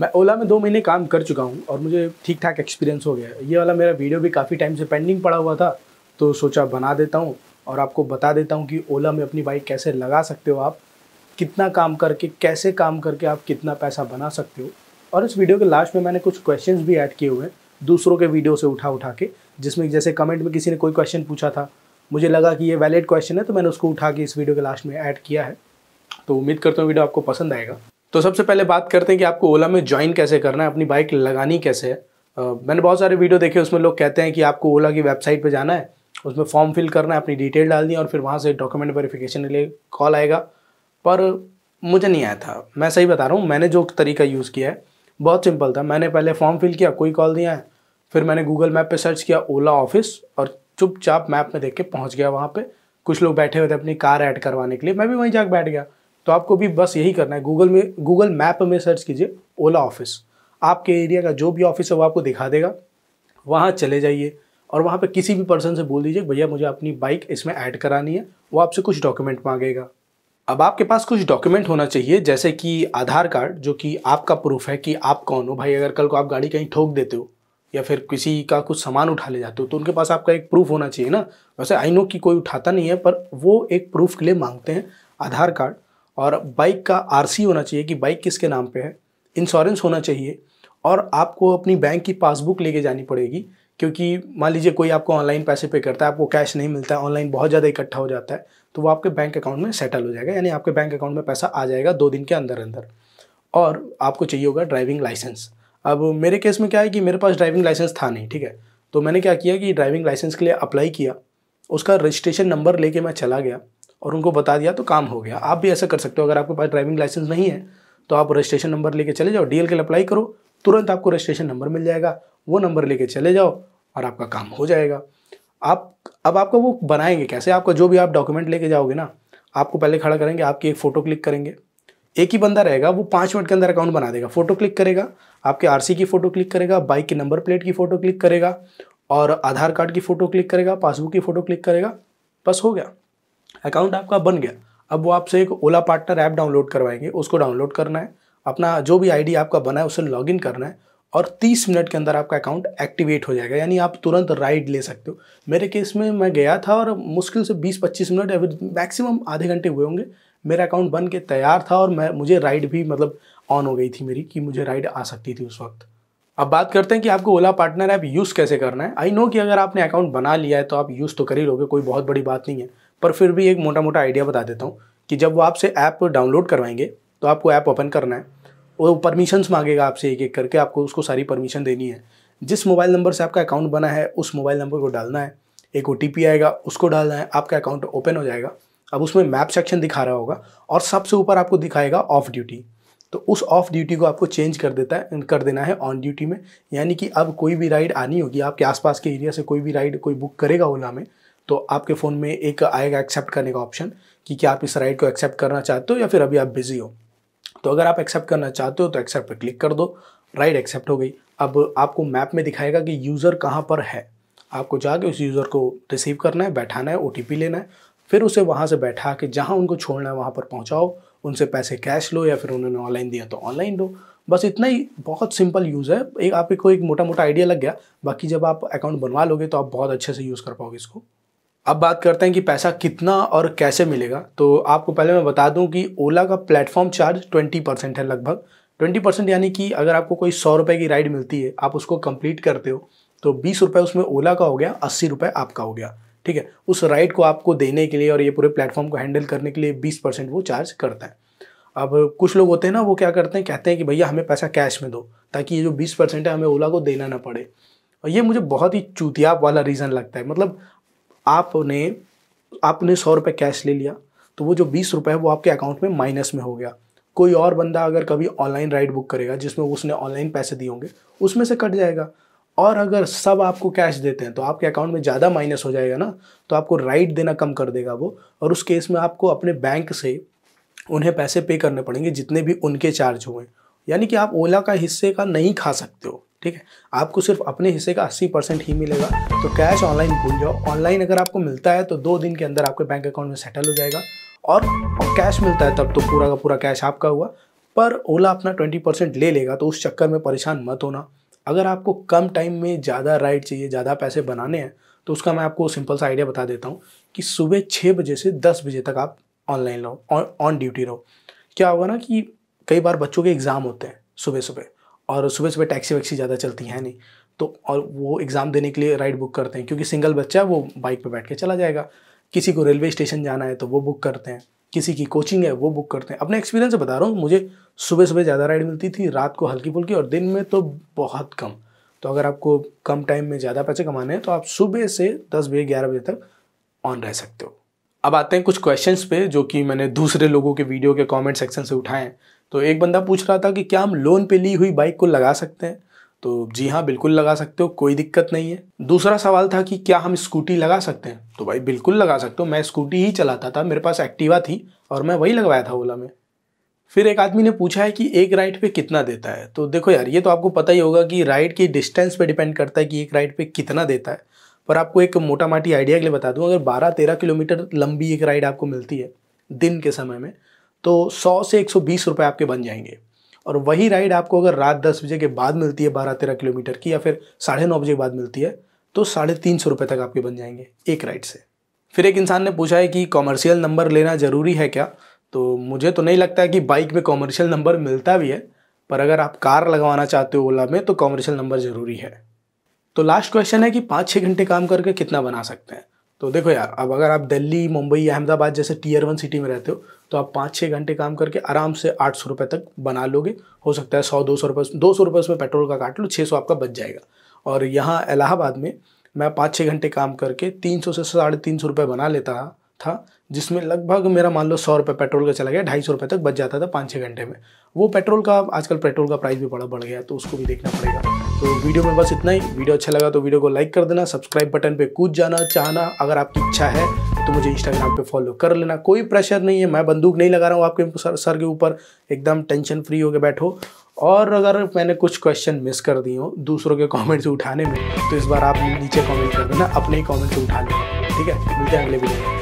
मैं ओला में दो महीने काम कर चुका हूँ और मुझे ठीक ठाक एक्सपीरियंस हो गया है ये वाला मेरा वीडियो भी काफ़ी टाइम से पेंडिंग पड़ा हुआ था तो सोचा बना देता हूँ और आपको बता देता हूँ कि ओला में अपनी बाइक कैसे लगा सकते हो आप कितना काम करके कैसे काम करके आप कितना पैसा बना सकते हो और इस वीडियो के लास्ट में मैंने कुछ क्वेश्चन भी ऐड किए हुए हैं दूसरों के वीडियो से उठा उठा के जिसमें जैसे कमेंट में किसी ने कोई क्वेश्चन पूछा था मुझे लगा कि ये वैलिड क्वेश्चन है तो मैंने उसको उठा के इस वीडियो के लास्ट में ऐड किया है तो उम्मीद करता हूँ वीडियो आपको पसंद आएगा तो सबसे पहले बात करते हैं कि आपको ओला में ज्वाइन कैसे करना है अपनी बाइक लगानी कैसे है आ, मैंने बहुत सारे वीडियो देखे उसमें लोग कहते हैं कि आपको ओला की वेबसाइट पर जाना है उसमें फॉर्म फिल करना है अपनी डिटेल डालनी है और फिर वहाँ से डॉक्यूमेंट वेरिफिकेशन के लिए कॉल आएगा पर मुझे नहीं आया था मैं सही बता रहा हूँ मैंने जो तरीका यूज़ किया है बहुत सिंपल था मैंने पहले फॉर्म फिल किया कोई कॉल दिया है फिर मैंने गूगल मैप पे सर्च किया ओला ऑफिस और चुपचाप मैप में देख के पहुँच गया वहाँ पे कुछ लोग बैठे हुए थे अपनी कार ऐड करवाने के लिए मैं भी वहीं जाकर बैठ गया तो आपको भी बस यही करना है गूगल में गूगल मैप में सर्च कीजिए ओला ऑफिस आपके एरिया का जो भी ऑफिस है वो आपको दिखा देगा वहाँ चले जाइए और वहाँ पे किसी भी पर्सन से बोल दीजिए भैया मुझे अपनी बाइक इसमें ऐड करानी है वो आपसे कुछ डॉक्यूमेंट मांगेगा अब आपके पास कुछ डॉक्यूमेंट होना चाहिए जैसे कि आधार कार्ड जो कि आपका प्रूफ है कि आप कौन हो भाई अगर कल को आप गाड़ी कहीं ठोक देते हो या फिर किसी का कुछ सामान उठा ले जाते हो तो उनके पास आपका एक प्रूफ होना चाहिए ना वैसे आई नो कि कोई उठाता नहीं है पर वो एक प्रूफ के लिए मांगते हैं आधार कार्ड और बाइक का आर होना चाहिए कि बाइक किसके नाम पे है इंश्योरेंस होना चाहिए और आपको अपनी बैंक की पासबुक लेके जानी पड़ेगी क्योंकि मान लीजिए कोई आपको ऑनलाइन पैसे पे करता है आपको कैश नहीं मिलता है ऑनलाइन बहुत ज़्यादा इकट्ठा हो जाता है तो वो आपके बैंक अकाउंट में सेटल हो जाएगा यानी आपके बैंक अकाउंट में पैसा आ जाएगा दो दिन के अंदर अंदर और आपको चाहिए होगा ड्राइविंग लाइसेंस अब मेरे केस में क्या है कि मेरे पास ड्राइविंग लाइसेंस था नहीं ठीक है तो मैंने क्या किया कि ड्राइविंग लाइसेंस के लिए अप्लाई किया उसका रजिस्ट्रेशन नंबर लेके मैं चला गया और उनको बता दिया तो काम हो गया आप भी ऐसा कर सकते हो अगर आपके पास ड्राइविंग लाइसेंस नहीं है तो आप रजिस्ट्रेशन नंबर लेके चले जाओ डीएल के लिए अप्लाई करो तुरंत आपको रजिस्ट्रेशन नंबर मिल जाएगा वो नंबर लेके चले जाओ और आपका काम हो जाएगा आप अब आपका वो बनाएंगे कैसे आपका जो भी आप डॉक्यूमेंट लेके जाओगे ना आपको पहले खड़ा करेंगे आपकी एक फ़ोटो क्लिक करेंगे एक ही बंदा रहेगा वो पाँच मिनट के अंदर अकाउंट बना देगा फ़ोटो क्लिक करेगा आपके आर की फ़ोटो क्लिक करेगा बाइक की नंबर प्लेट की फ़ोटो क्लिक करेगा और आधार कार्ड की फ़ोटो क्लिक करेगा पासबुक की फ़ोटो क्लिक करेगा बस हो गया अकाउंट आपका बन गया अब वो आपसे एक ओला पार्टनर ऐप डाउनलोड करवाएंगे उसको डाउनलोड करना है अपना जो भी आईडी आपका बना है उसे लॉगिन करना है और 30 मिनट के अंदर आपका अकाउंट एक्टिवेट हो जाएगा यानी आप तुरंत राइड ले सकते हो मेरे केस में मैं गया था और मुश्किल से 20-25 मिनट या मैक्सिमम आधे घंटे हुए होंगे मेरा अकाउंट बन के तैयार था और मैं मुझे राइड भी मतलब ऑन हो गई थी मेरी कि मुझे राइड आ सकती थी उस वक्त अब बात करते हैं कि आपको ओला पार्टनर ऐप यूज़ कैसे करना है आई नो कि अगर आपने अकाउंट बना लिया है तो आप यूज़ तो कर ही लोगे कोई बहुत बड़ी बात नहीं है पर फिर भी एक मोटा मोटा आइडिया बता देता हूँ कि जब वो आपसे ऐप डाउनलोड करवाएंगे तो आपको ऐप ओपन करना है वो परमिशंस मांगेगा आपसे एक एक करके आपको उसको सारी परमिशन देनी है जिस मोबाइल नंबर से आपका अकाउंट बना है उस मोबाइल नंबर को डालना है एक ओ आएगा उसको डालना है आपका अकाउंट ओपन हो जाएगा अब उसमें मैप सेक्शन दिखा रहा होगा और सबसे ऊपर आपको दिखाएगा ऑफ ड्यूटी तो उस ऑफ ड्यूटी को आपको चेंज कर देता है कर देना है ऑन ड्यूटी में यानी कि अब कोई भी राइड आनी होगी आपके आसपास के एरिया से कोई भी राइड कोई बुक करेगा ओला में तो आपके फ़ोन में एक आएगा एक्सेप्ट करने का ऑप्शन कि क्या आप इस राइड को एक्सेप्ट करना चाहते हो या फिर अभी आप बिज़ी हो तो अगर आप एक्सेप्ट करना चाहते हो तो एक्सेप्ट पर क्लिक कर दो राइड एक्सेप्ट हो गई अब आपको मैप में दिखाएगा कि यूज़र कहाँ पर है आपको जाके उस यूज़र को रिसीव करना है बैठाना है ओ लेना है फिर उसे वहाँ से बैठा के जहाँ उनको छोड़ना है वहाँ पर पहुँचाओ उनसे पैसे कैश लो या फिर उन्होंने ऑनलाइन दिया तो ऑनलाइन दो बस इतना ही बहुत सिंपल यूज़ है एक आपको एक मोटा मोटा आइडिया लग गया बाकी जब आप अकाउंट बनवा लोगे तो आप बहुत अच्छे से यूज़ कर पाओगे इसको अब बात करते हैं कि पैसा कितना और कैसे मिलेगा तो आपको पहले मैं बता दूं कि ओला का प्लेटफॉर्म चार्ज ट्वेंटी परसेंट है लगभग ट्वेंटी परसेंट यानी कि अगर आपको कोई सौ रुपये की राइड मिलती है आप उसको कंप्लीट करते हो तो बीस रुपये उसमें ओला का हो गया अस्सी रुपये आपका हो गया ठीक है उस राइड को आपको देने के लिए और ये पूरे प्लेटफॉर्म को हैंडल करने के लिए बीस परसेंट वो चार्ज करता है अब कुछ लोग होते हैं ना वो क्या करते हैं कहते हैं कि भैया हमें पैसा कैश में दो ताकि ये जो बीस परसेंट है हमें ओला को देना ना पड़े और ये मुझे बहुत ही चूतियाप वाला रीज़न लगता है मतलब आपने आपने सौ रुपये कैश ले लिया तो वो जो बीस रुपये है वो आपके अकाउंट में माइनस में हो गया कोई और बंदा अगर कभी ऑनलाइन राइड बुक करेगा जिसमें उसने ऑनलाइन पैसे दिए होंगे उसमें से कट जाएगा और अगर सब आपको कैश देते हैं तो आपके अकाउंट में ज़्यादा माइनस हो जाएगा ना तो आपको राइट देना कम कर देगा वो और उस केस में आपको अपने बैंक से उन्हें पैसे पे करने पड़ेंगे जितने भी उनके चार्ज हुए यानी कि आप ओला का हिस्से का नहीं खा सकते हो ठीक है आपको सिर्फ अपने हिस्से का 80 परसेंट ही मिलेगा तो कैश ऑनलाइन भूल जाओ ऑनलाइन अगर आपको मिलता है तो दो दिन के अंदर आपके बैंक अकाउंट में सेटल हो जाएगा और कैश मिलता है तब तो पूरा का पूरा कैश आपका हुआ पर ओला अपना 20 परसेंट ले लेगा तो उस चक्कर में परेशान मत होना अगर आपको कम टाइम में ज़्यादा राइड चाहिए ज़्यादा पैसे बनाने हैं तो उसका मैं आपको सिंपल सा आइडिया बता देता हूँ कि सुबह छः बजे से दस बजे तक आप ऑनलाइन रहो ऑन ड्यूटी रहो क्या होगा ना कि कई बार बच्चों के एग्ज़ाम होते हैं सुबह सुबह और सुबह सुबह टैक्सी वैक्सी ज़्यादा चलती है नहीं तो और वो एग्ज़ाम देने के लिए राइड बुक करते हैं क्योंकि सिंगल बच्चा है वो बाइक पर बैठ के चला जाएगा किसी को रेलवे स्टेशन जाना है तो वो बुक करते हैं किसी की कोचिंग है वो बुक करते हैं अपने एक्सपीरियंस बता रहा हूँ मुझे सुबह सुबह ज़्यादा राइड मिलती थी रात को हल्की फुल्की और दिन में तो बहुत कम तो अगर आपको कम टाइम में ज़्यादा पैसे कमाने हैं तो आप सुबह से दस बजे ग्यारह बजे तक ऑन रह सकते हो अब आते हैं कुछ क्वेश्चंस पे जो कि मैंने दूसरे लोगों के वीडियो के कमेंट सेक्शन से उठाए हैं तो एक बंदा पूछ रहा था कि क्या हम लोन पे ली हुई बाइक को लगा सकते हैं तो जी हाँ बिल्कुल लगा सकते हो कोई दिक्कत नहीं है दूसरा सवाल था कि क्या हम स्कूटी लगा सकते हैं तो भाई बिल्कुल लगा सकते हो मैं स्कूटी ही चलाता था मेरे पास एक्टिवा थी और मैं वही लगवाया था ओला में फिर एक आदमी ने पूछा है कि एक राइड पे कितना देता है तो देखो यार ये तो आपको पता ही होगा कि राइड की डिस्टेंस पे डिपेंड करता है कि एक राइड पे कितना देता है पर आपको एक मोटा माटी आइडिया के लिए बता दूँ अगर बारह तेरह किलोमीटर लंबी एक राइड आपको मिलती है दिन के समय में तो 100 से 120 रुपए आपके बन जाएंगे और वही राइड आपको अगर रात दस बजे के बाद मिलती है बारह तेरह किलोमीटर की या फिर साढ़े नौ बजे के बाद मिलती है तो साढ़े तीन सौ रुपये तक आपके बन जाएंगे एक राइड से फिर एक इंसान ने पूछा है कि कॉमर्शियल नंबर लेना ज़रूरी है क्या तो मुझे तो नहीं लगता है कि बाइक में कॉमर्शियल नंबर मिलता भी है पर अगर आप कार लगवाना चाहते हो ओला में तो कॉमर्शियल नंबर ज़रूरी है तो लास्ट क्वेश्चन है कि पाँच छः घंटे काम करके कितना बना सकते हैं तो देखो यार अब अगर आप दिल्ली मुंबई अहमदाबाद जैसे टीयर वन सिटी में रहते हो तो आप पाँच छः घंटे काम करके आराम से आठ सौ रुपये तक बना लोगे हो सकता है सौ दो सौ रुपये दो सौ रुपये उसमें पेट्रोल का काट लो छः सौ आपका बच जाएगा और यहाँ इलाहाबाद में मैं पाँच छः घंटे काम करके तीन सौ से साढ़े तीन सौ रुपये बना लेता था जिसमें लगभग मेरा मान लो सौ रुपये पेट्रोल का चला गया ढाई सौ रुपये तक बच जाता था पाँच छः घंटे में वो पेट्रोल का आजकल पेट्रोल का प्राइस भी बड़ा बढ़ गया तो उसको भी देखना पड़ेगा तो वीडियो में बस इतना ही वीडियो अच्छा लगा तो वीडियो को लाइक कर देना सब्सक्राइब बटन पर कूद जाना चाहना अगर आपकी इच्छा है तो मुझे इंस्टाग्राम पर फॉलो कर लेना कोई प्रेशर नहीं है मैं बंदूक नहीं लगा रहा हूँ आपके सर के ऊपर एकदम टेंशन फ्री होकर बैठो और अगर मैंने कुछ क्वेश्चन मिस कर दिए हो दूसरों के कमेंट्स उठाने में तो इस बार आप नीचे कमेंट कर देना अपने ही कॉमेंट्स उठा लेना ठीक है मिलते हैं अगले वीडियो में